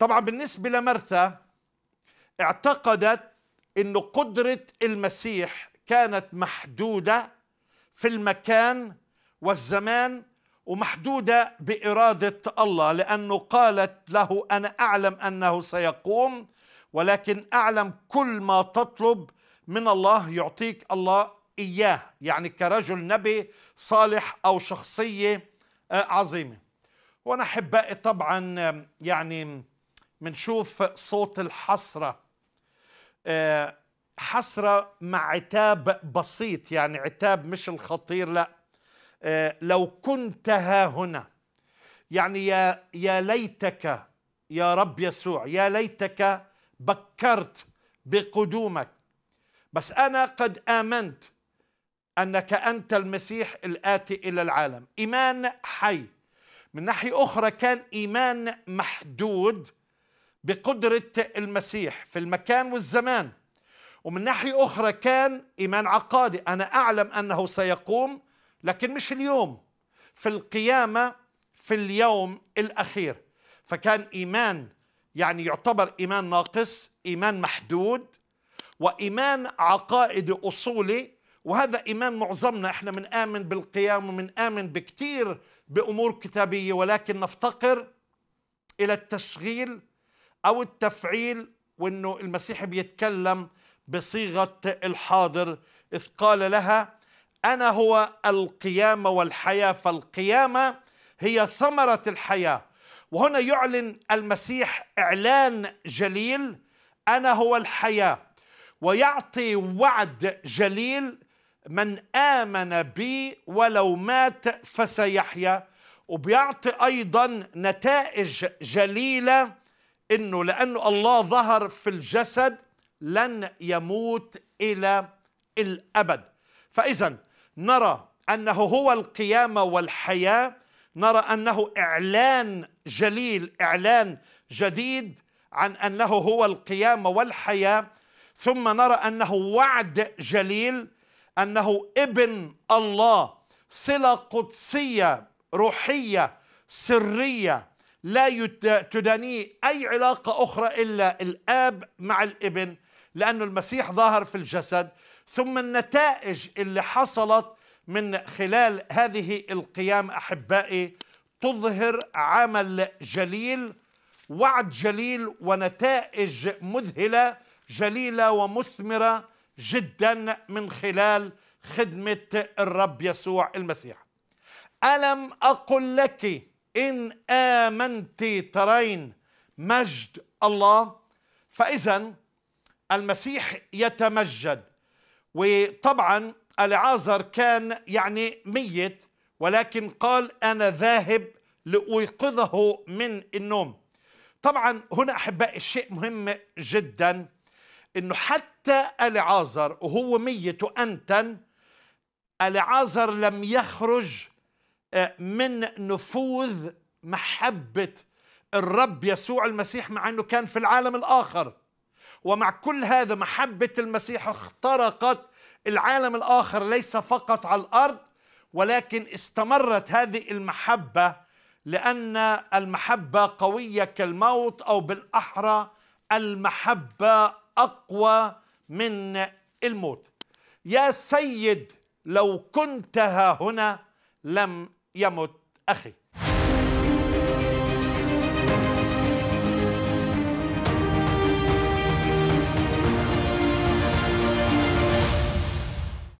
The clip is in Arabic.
طبعا بالنسبة لمرثا اعتقدت أن قدرة المسيح كانت محدودة في المكان والزمان ومحدودة بإرادة الله لأنه قالت له أنا أعلم أنه سيقوم ولكن أعلم كل ما تطلب من الله يعطيك الله إياه يعني كرجل نبي صالح أو شخصية آه، عظيمة وأنا أحبائي طبعا يعني منشوف صوت الحسرة آه، حسرة مع عتاب بسيط يعني عتاب مش الخطير لا آه، لو كنت ها هنا يعني يا, يا ليتك يا رب يسوع يا ليتك بكرت بقدومك بس أنا قد آمنت أنك أنت المسيح الآتي إلى العالم إيمان حي من ناحية أخرى كان إيمان محدود بقدرة المسيح في المكان والزمان ومن ناحية أخرى كان إيمان عقادي أنا أعلم أنه سيقوم لكن مش اليوم في القيامة في اليوم الأخير فكان إيمان يعني يعتبر إيمان ناقص إيمان محدود وإيمان عقائدي أصولي وهذا إيمان معظمنا إحنا من آمن بالقيام ومن آمن بكتير بأمور كتابية ولكن نفتقر إلى التشغيل او التفعيل وانه المسيح بيتكلم بصيغه الحاضر اذ قال لها انا هو القيامه والحياه فالقيامه هي ثمره الحياه وهنا يعلن المسيح اعلان جليل انا هو الحياه ويعطي وعد جليل من امن بي ولو مات فسيحيا وبيعطي ايضا نتائج جليله انه لانه الله ظهر في الجسد لن يموت الى الابد فاذا نرى انه هو القيامه والحياه نرى انه اعلان جليل اعلان جديد عن انه هو القيامه والحياه ثم نرى انه وعد جليل انه ابن الله صله قدسيه روحيه سريه لا تدانيه أي علاقة أخرى إلا الآب مع الابن لأن المسيح ظهر في الجسد ثم النتائج اللي حصلت من خلال هذه القيام أحبائي تظهر عمل جليل وعد جليل ونتائج مذهلة جليلة ومثمرة جدا من خلال خدمة الرب يسوع المسيح ألم أقل لك إن آمنت ترين مجد الله فإذا المسيح يتمجد وطبعا العازر كان يعني ميت ولكن قال أنا ذاهب لأيقظه من النوم طبعا هنا أحبائي الشيء مهم جدا أنه حتى العازر وهو ميت وأنتن العازر لم يخرج آه، من نفوذ محبة الرب يسوع المسيح مع أنه كان في العالم الآخر ومع كل هذا محبة المسيح اخترقت العالم الآخر ليس فقط على الأرض ولكن استمرت هذه المحبة لأن المحبة قوية كالموت أو بالأحرى المحبة أقوى من الموت يا سيد لو كنت ها هنا لم يمت أخي